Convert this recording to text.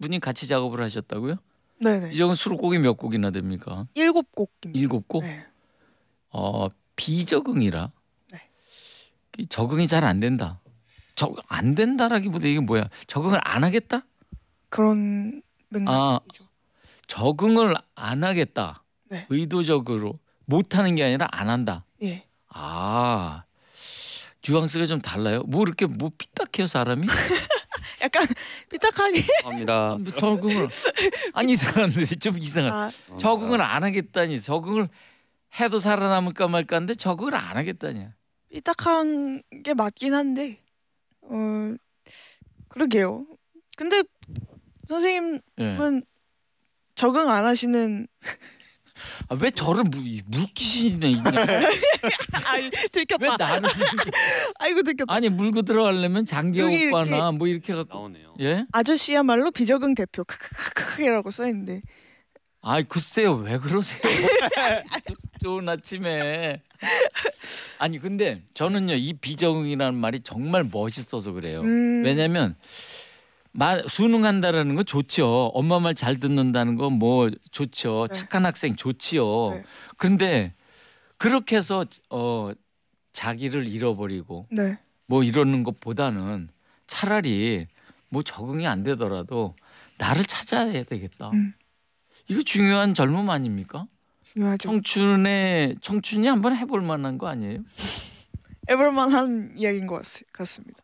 분이 같이 작업을 하셨다고요? 네네. 이정은 수록곡이 몇 곡이나 됩니까? 일곱 곡입니다. 일곱 곡? 네. 어 비적응이라. 네. 적응이 잘 안 된다. 적안 된다라기보다 이게 뭐야? 적응을 안 하겠다? 그런 아, 맥락이죠. 아, 적응을 안 하겠다. 네. 의도적으로 못 하는 게 아니라 안 한다. 예. 아. 뉘앙스가 좀 달라요. 뭐 이렇게 뭐 삐딱해요 사람이? 약간 삐딱하게 합니다. 아, 뭐 적응을 아니 이상한데 좀 이상한. 아. 적응을 아. 안 하겠다니 적응을 해도 살아남을까 말까인데 적응을 안 하겠다니. 삐딱한 게 맞긴 한데 어 그러게요. 근데 선생님은 예. 적응 안 하시는 아, 왜 저를 물귀신이네 아니 들켰다. 왜 나를? 아이고 들켰다. 아니 물고 들어가려면 장기 오빠나 뭐 이렇게 갖고 나오네요. 예? 아저씨야말로 비적응 대표 크크크크라고 써 있는데. 아이 글쎄요 왜 그러세요? 좋은 아침에. 아니 근데 저는요 이 비적응이라는 말이 정말 멋있어서 그래요. 음... 왜냐면. 말 수능한다라는 거 좋죠. 엄마 말 잘 듣는다는 거뭐 좋죠. 네. 착한 학생 좋지요. 네. 그런데 그렇게 해서 어 자기를 잃어버리고 네. 뭐 이러는 것보다는 차라리 뭐 적응이 안 되더라도 나를 찾아야 되겠다. 음. 이거 중요한 젊음 아닙니까? 중요하죠. 청춘에 청춘이 한번 해볼 만한 거 아니에요? 해볼 만한 이야기인 것 같습니다.